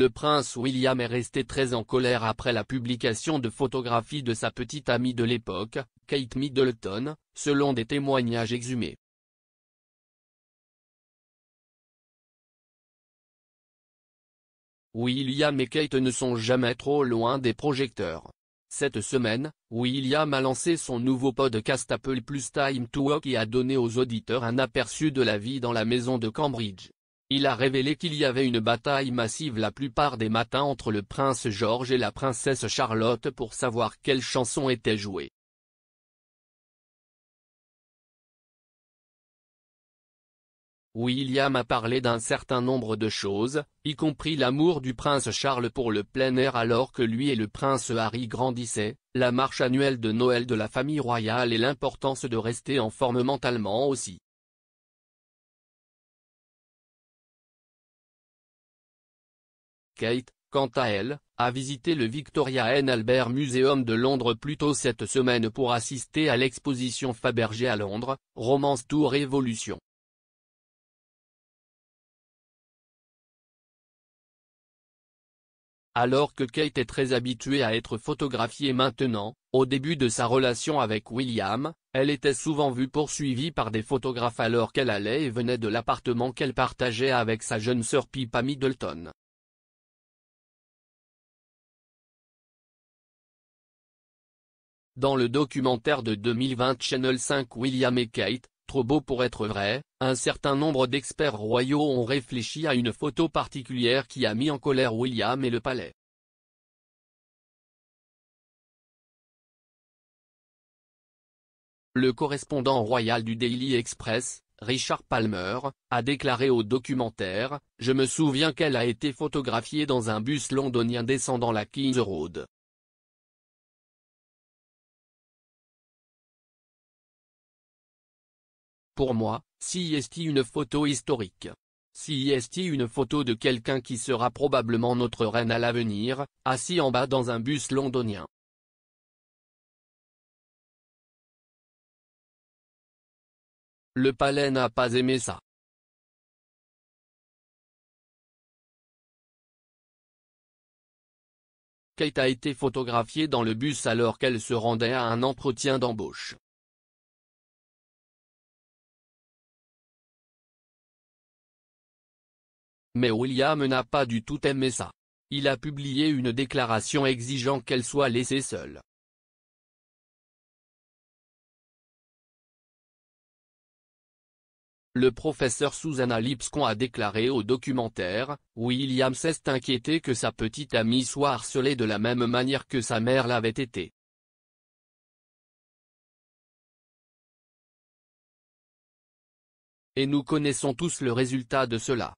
Le prince William est resté très en colère après la publication de photographies de sa petite amie de l'époque, Kate Middleton, selon des témoignages exhumés. William et Kate ne sont jamais trop loin des projecteurs. Cette semaine, William a lancé son nouveau podcast Apple Plus Time to Walk et a donné aux auditeurs un aperçu de la vie dans la maison de Cambridge. Il a révélé qu'il y avait une bataille massive la plupart des matins entre le prince George et la princesse Charlotte pour savoir quelle chanson était jouée. William a parlé d'un certain nombre de choses, y compris l'amour du prince Charles pour le plein air alors que lui et le prince Harry grandissaient, la marche annuelle de Noël de la famille royale et l'importance de rester en forme mentalement aussi. Kate, quant à elle, a visité le Victoria and Albert Museum de Londres plus tôt cette semaine pour assister à l'exposition Fabergé à Londres, Romance Tour Evolution. Alors que Kate est très habituée à être photographiée maintenant, au début de sa relation avec William, elle était souvent vue poursuivie par des photographes alors qu'elle allait et venait de l'appartement qu'elle partageait avec sa jeune sœur Pippa Middleton. Dans le documentaire de 2020 Channel 5 William et Kate, Trop beau pour être vrai, un certain nombre d'experts royaux ont réfléchi à une photo particulière qui a mis en colère William et le palais. Le correspondant royal du Daily Express, Richard Palmer, a déclaré au documentaire, « Je me souviens qu'elle a été photographiée dans un bus londonien descendant la King's Road. Pour moi, si est une photo historique. Si est une photo de quelqu'un qui sera probablement notre reine à l'avenir, assis en bas dans un bus londonien. Le palais n'a pas aimé ça. Kate a été photographiée dans le bus alors qu'elle se rendait à un entretien d'embauche. Mais William n'a pas du tout aimé ça. Il a publié une déclaration exigeant qu'elle soit laissée seule. Le professeur Susanna Lipscomb a déclaré au documentaire, William s'est inquiété que sa petite amie soit harcelée de la même manière que sa mère l'avait été. Et nous connaissons tous le résultat de cela.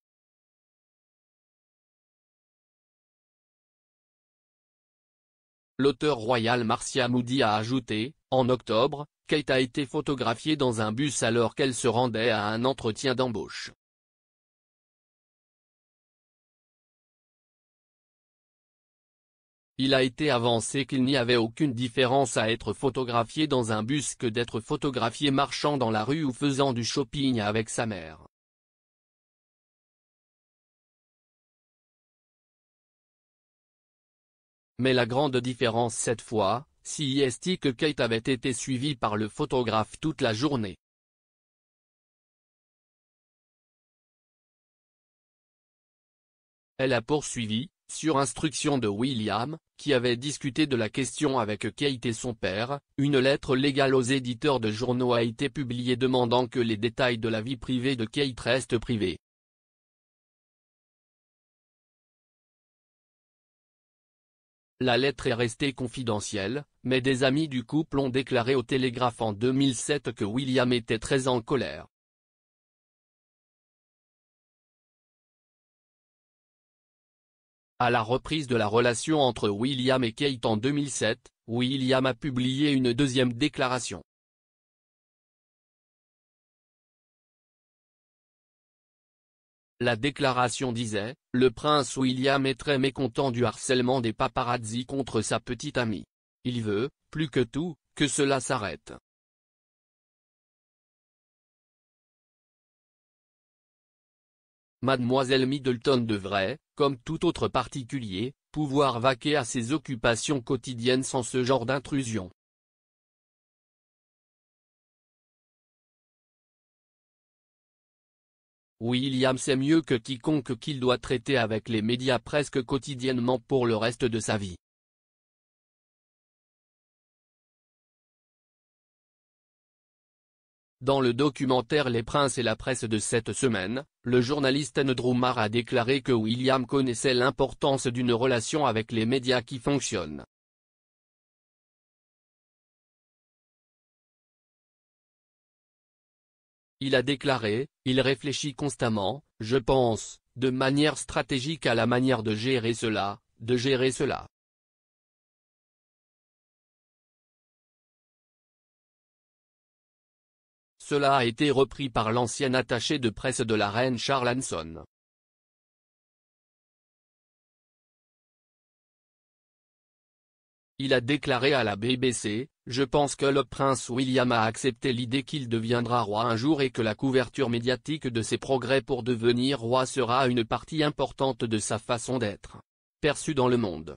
L'auteur royal Marcia Moody a ajouté, en octobre, Kate a été photographiée dans un bus alors qu'elle se rendait à un entretien d'embauche. Il a été avancé qu'il n'y avait aucune différence à être photographié dans un bus que d'être photographié marchant dans la rue ou faisant du shopping avec sa mère. Mais la grande différence cette fois, si est que Kate avait été suivie par le photographe toute la journée. Elle a poursuivi, sur instruction de William, qui avait discuté de la question avec Kate et son père, une lettre légale aux éditeurs de journaux a été publiée demandant que les détails de la vie privée de Kate restent privés. La lettre est restée confidentielle, mais des amis du couple ont déclaré au Télégraphe en 2007 que William était très en colère. À la reprise de la relation entre William et Kate en 2007, William a publié une deuxième déclaration. La déclaration disait, le prince William est très mécontent du harcèlement des paparazzi contre sa petite amie. Il veut, plus que tout, que cela s'arrête. Mademoiselle Middleton devrait, comme tout autre particulier, pouvoir vaquer à ses occupations quotidiennes sans ce genre d'intrusion. William sait mieux que quiconque qu'il doit traiter avec les médias presque quotidiennement pour le reste de sa vie. Dans le documentaire Les Princes et la presse de cette semaine, le journaliste Andrew a déclaré que William connaissait l'importance d'une relation avec les médias qui fonctionne, Il a déclaré, il réfléchit constamment, je pense, de manière stratégique à la manière de gérer cela, de gérer cela. Cela a été repris par l'ancien attaché de presse de la reine Charles Hanson. Il a déclaré à la BBC, je pense que le prince William a accepté l'idée qu'il deviendra roi un jour et que la couverture médiatique de ses progrès pour devenir roi sera une partie importante de sa façon d'être. Perçue dans le monde.